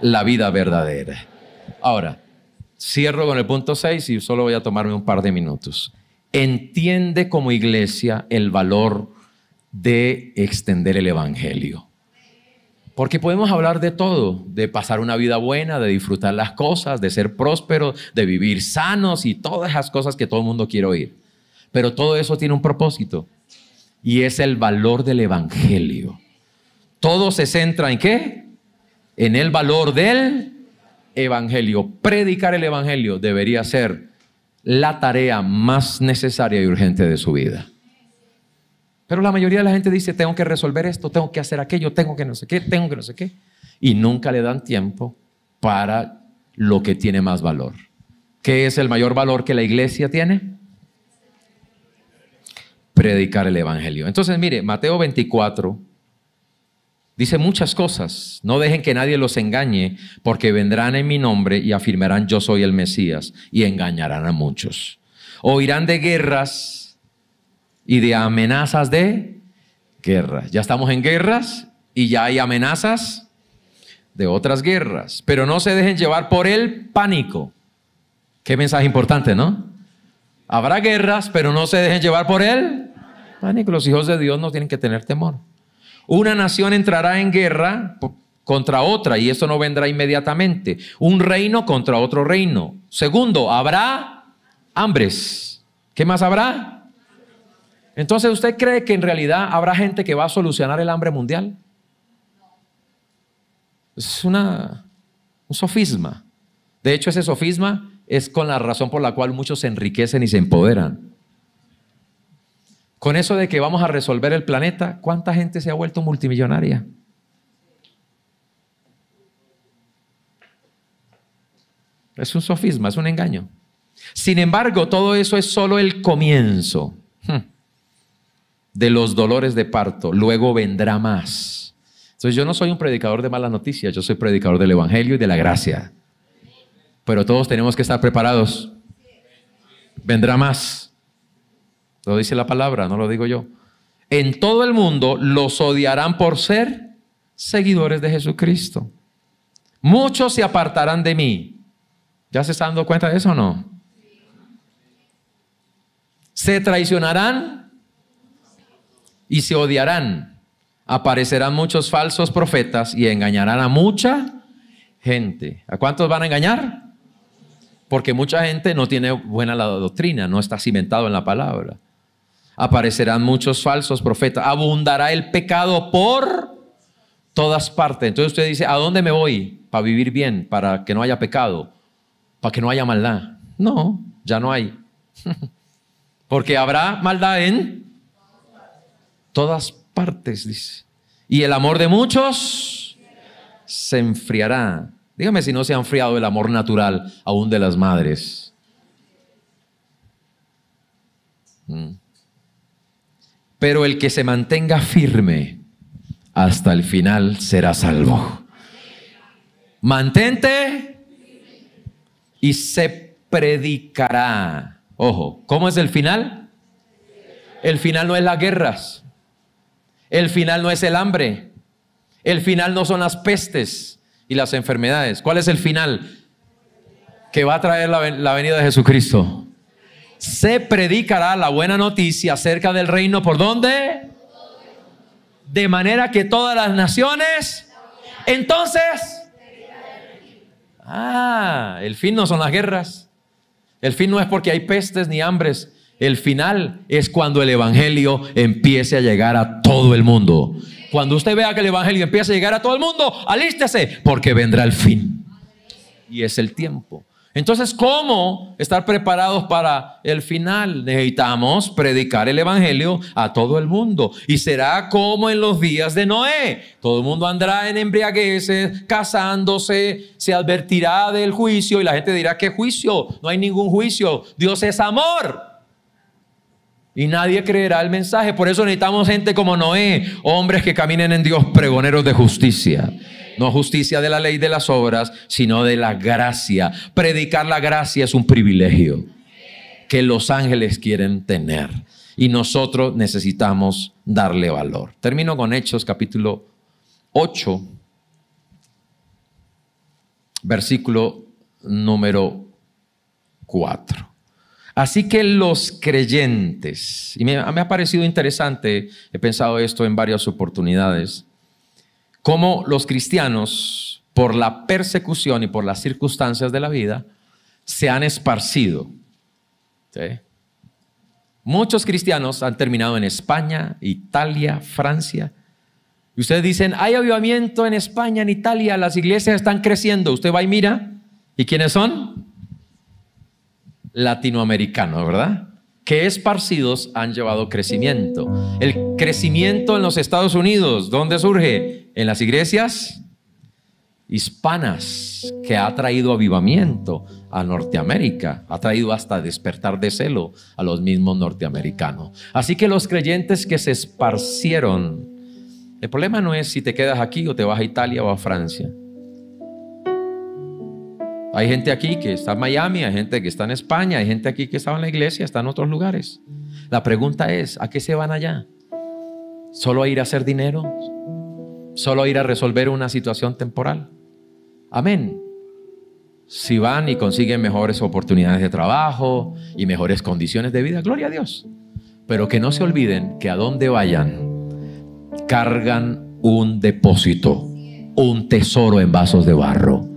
la vida verdadera. Ahora, cierro con el punto 6 y solo voy a tomarme un par de minutos entiende como iglesia el valor de extender el Evangelio. Porque podemos hablar de todo, de pasar una vida buena, de disfrutar las cosas, de ser prósperos, de vivir sanos y todas esas cosas que todo el mundo quiere oír. Pero todo eso tiene un propósito y es el valor del Evangelio. Todo se centra en qué? En el valor del Evangelio. Predicar el Evangelio debería ser la tarea más necesaria y urgente de su vida. Pero la mayoría de la gente dice, tengo que resolver esto, tengo que hacer aquello, tengo que no sé qué, tengo que no sé qué. Y nunca le dan tiempo para lo que tiene más valor. ¿Qué es el mayor valor que la iglesia tiene? Predicar el Evangelio. Entonces, mire, Mateo 24, Dice muchas cosas. No dejen que nadie los engañe, porque vendrán en mi nombre y afirmarán yo soy el Mesías y engañarán a muchos. Oirán de guerras y de amenazas de guerras. Ya estamos en guerras y ya hay amenazas de otras guerras. Pero no se dejen llevar por el pánico. Qué mensaje importante, ¿no? Habrá guerras, pero no se dejen llevar por el pánico. Los hijos de Dios no tienen que tener temor. Una nación entrará en guerra contra otra y eso no vendrá inmediatamente. Un reino contra otro reino. Segundo, habrá hambres. ¿Qué más habrá? Entonces, ¿usted cree que en realidad habrá gente que va a solucionar el hambre mundial? Es una, un sofisma. De hecho, ese sofisma es con la razón por la cual muchos se enriquecen y se empoderan. Con eso de que vamos a resolver el planeta, ¿cuánta gente se ha vuelto multimillonaria? Es un sofisma, es un engaño. Sin embargo, todo eso es solo el comienzo hmm, de los dolores de parto. Luego vendrá más. Entonces yo no soy un predicador de malas noticias, yo soy predicador del Evangelio y de la gracia. Pero todos tenemos que estar preparados. Vendrá más. Lo dice la palabra, no lo digo yo. En todo el mundo los odiarán por ser seguidores de Jesucristo. Muchos se apartarán de mí. ¿Ya se están dando cuenta de eso o no? Se traicionarán y se odiarán. Aparecerán muchos falsos profetas y engañarán a mucha gente. ¿A cuántos van a engañar? Porque mucha gente no tiene buena la doctrina, no está cimentado en la palabra aparecerán muchos falsos profetas, abundará el pecado por todas partes. Entonces usted dice, ¿a dónde me voy para vivir bien, para que no haya pecado, para que no haya maldad? No, ya no hay. Porque habrá maldad en todas partes, dice. Y el amor de muchos se enfriará. Dígame si no se ha enfriado el amor natural aún de las madres. Mm. Pero el que se mantenga firme hasta el final será salvo. Mantente y se predicará. Ojo, ¿cómo es el final? El final no es las guerras. El final no es el hambre. El final no son las pestes y las enfermedades. ¿Cuál es el final? Que va a traer la, venida de Jesucristo se predicará la buena noticia acerca del reino por dónde? De manera que todas las naciones, entonces, ah, el fin no son las guerras, el fin no es porque hay pestes ni hambres, el final es cuando el Evangelio empiece a llegar a todo el mundo. Cuando usted vea que el Evangelio empiece a llegar a todo el mundo, alístese, porque vendrá el fin. Y es el tiempo. Entonces, ¿cómo estar preparados para el final? Necesitamos predicar el Evangelio a todo el mundo. Y será como en los días de Noé. Todo el mundo andará en embriagueces, casándose, se advertirá del juicio y la gente dirá, ¿qué juicio? No hay ningún juicio. Dios es amor. Y nadie creerá el mensaje. Por eso necesitamos gente como Noé, hombres que caminen en Dios, pregoneros de justicia. No justicia de la ley de las obras, sino de la gracia. Predicar la gracia es un privilegio que los ángeles quieren tener. Y nosotros necesitamos darle valor. Termino con Hechos capítulo 8, versículo número 4. Así que los creyentes, y me, me, ha parecido interesante, he pensado esto en varias oportunidades, cómo los cristianos, por la persecución y por las circunstancias de la vida, se han esparcido. Muchos cristianos han terminado en España, Italia, Francia. Y ustedes dicen, hay avivamiento en España, en Italia, las iglesias están creciendo. Usted va y mira. ¿Y quiénes son? Latinoamericanos, ¿verdad? Que esparcidos han llevado crecimiento. El Crecimiento en los Estados Unidos, ¿dónde surge? En las iglesias hispanas, que ha traído avivamiento a Norteamérica, ha traído hasta despertar de celo a los mismos norteamericanos. Así que los creyentes que se esparcieron, el problema no es si te quedas aquí o te vas a Italia o a Francia. Hay gente aquí que está en Miami, hay gente que está en España, hay gente aquí que estaba en la iglesia, está en otros lugares. La pregunta es, ¿a qué se van allá? solo a ir a hacer dinero, solo a ir a resolver una situación temporal. Amén. Si van y consiguen mejores oportunidades de trabajo y mejores condiciones de vida, gloria a Dios. Pero que no se olviden que a donde vayan, cargan un depósito, un tesoro en vasos de barro.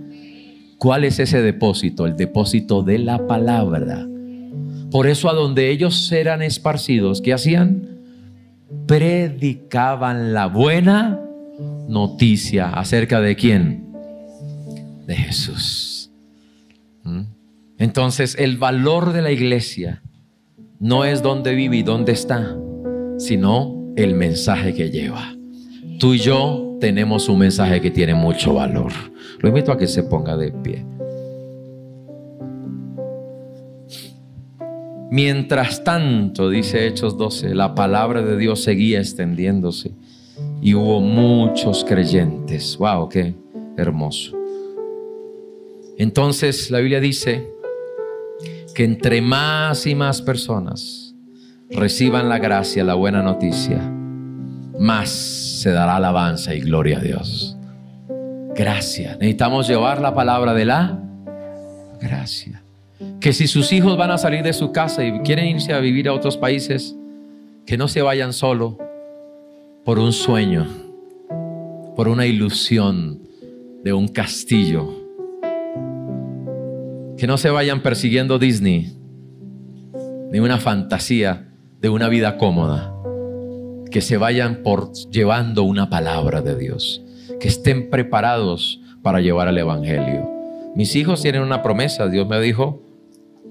¿Cuál es ese depósito? El depósito de la palabra. Por eso a donde ellos eran esparcidos, ¿qué hacían? predicaban la buena noticia acerca de quién? De Jesús. ¿Mm? Entonces el valor de la iglesia no es donde vive y dónde está, sino el mensaje que lleva. Tú y yo tenemos un mensaje que tiene mucho valor. Lo invito a que se ponga de pie. Mientras tanto, dice Hechos 12, la palabra de Dios seguía extendiéndose y hubo muchos creyentes. ¡Wow! ¡Qué hermoso! Entonces la Biblia dice que entre más y más personas reciban la gracia, la buena noticia, más se dará alabanza y gloria a Dios. Gracias. Necesitamos llevar la palabra de la gracia. Que si sus hijos van a salir de su casa y quieren irse a vivir a otros países, que no se vayan solo por un sueño, por una ilusión de un castillo. Que no se vayan persiguiendo Disney, ni una fantasía de una vida cómoda. Que se vayan por llevando una palabra de Dios. Que estén preparados para llevar el Evangelio. Mis hijos tienen una promesa. Dios me dijo,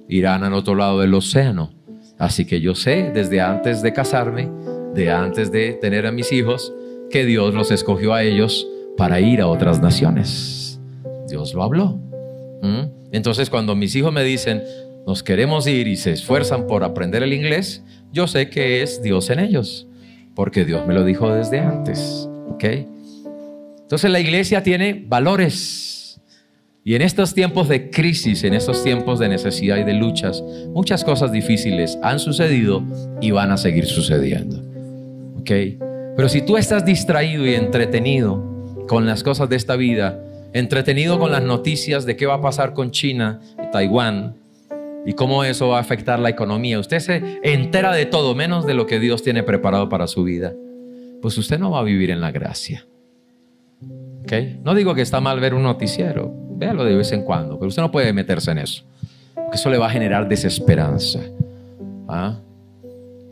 irán al otro lado del océano. Así que yo sé desde antes de casarme, de antes de tener a mis hijos, que Dios los escogió a ellos para ir a otras naciones. Dios lo habló. ¿Mm? Entonces cuando mis hijos me dicen, nos queremos ir y se esfuerzan por aprender el inglés, yo sé que es Dios en ellos, porque Dios me lo dijo desde antes. Okay. Entonces la iglesia tiene valores. Y en estos tiempos de crisis, en estos tiempos de necesidad y de luchas, muchas cosas difíciles han sucedido y van a seguir sucediendo. ¿Ok? Pero si tú estás distraído y entretenido con las cosas de esta vida, entretenido con las noticias de qué va a pasar con China y Taiwán y cómo eso va a afectar la economía, usted se entera de todo menos de lo que Dios tiene preparado para su vida, pues usted no va a vivir en la gracia. ¿Ok? No digo que está mal ver un noticiero, lo de vez en cuando, pero usted no puede meterse en eso, porque eso le va a generar desesperanza. ¿ah?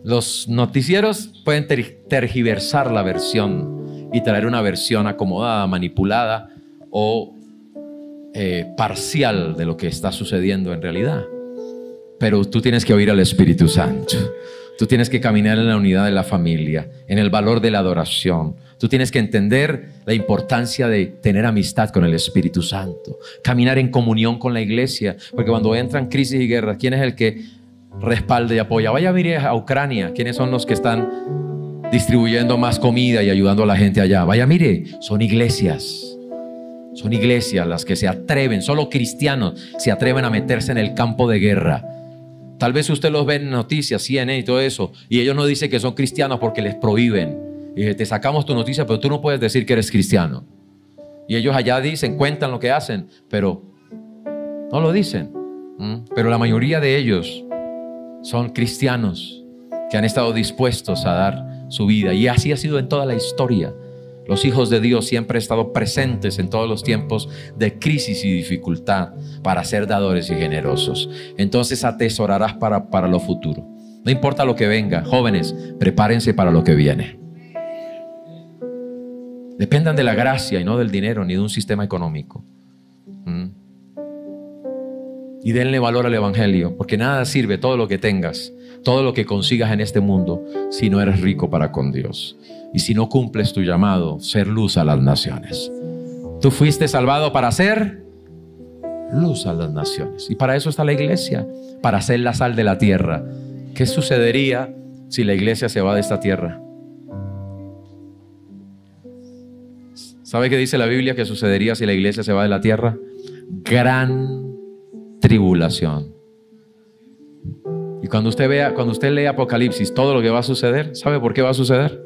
Los noticieros pueden tergiversar la versión y traer una versión acomodada, manipulada o eh, parcial de lo que está sucediendo en realidad. Pero tú tienes que oír al Espíritu Santo. Tú tienes que caminar en la unidad de la familia, en el valor de la adoración. Tú tienes que entender la importancia de tener amistad con el Espíritu Santo, caminar en comunión con la iglesia, porque cuando entran crisis y guerras, ¿quién es el que respalda y apoya? Vaya, mire a Ucrania, ¿quiénes son los que están distribuyendo más comida y ayudando a la gente allá? Vaya, mire, son iglesias. Son iglesias las que se atreven, solo cristianos se atreven a meterse en el campo de guerra Tal vez usted los ve en noticias, CNN y todo eso, y ellos no dicen que son cristianos porque les prohíben. Y te sacamos tu noticia, pero tú no puedes decir que eres cristiano. Y ellos allá dicen, cuentan lo que hacen, pero no lo dicen. Mm. Pero la mayoría de ellos son cristianos que han estado dispuestos a dar su vida. Y así ha sido en toda la historia los hijos de Dios siempre han estado presentes en todos los tiempos de crisis y dificultad para ser dadores y generosos. Entonces atesorarás para, para lo futuro. No importa lo que venga, jóvenes, prepárense para lo que viene. Dependan de la gracia y no del dinero ni de un sistema económico. ¿Mm? Y denle valor al Evangelio, porque nada sirve todo lo que tengas todo lo que consigas en este mundo si no eres rico para con Dios y si no cumples tu llamado, ser luz a las naciones. Tú fuiste salvado para ser luz a las naciones. Y para eso está la iglesia, para ser la sal de la tierra. ¿Qué sucedería si la iglesia se va de esta tierra? ¿Sabe qué dice la Biblia que sucedería si la iglesia se va de la tierra? Gran tribulación y cuando usted vea, cuando usted lee Apocalipsis, todo lo que va a suceder, ¿sabe por qué va a suceder?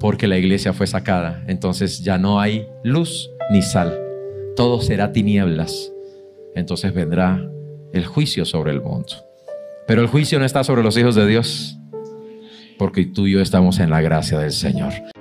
Porque la iglesia fue sacada, entonces ya no hay luz ni sal. Todo será tinieblas. Entonces vendrá el juicio sobre el mundo. Pero el juicio no está sobre los hijos de Dios, porque tú y yo estamos en la gracia del Señor.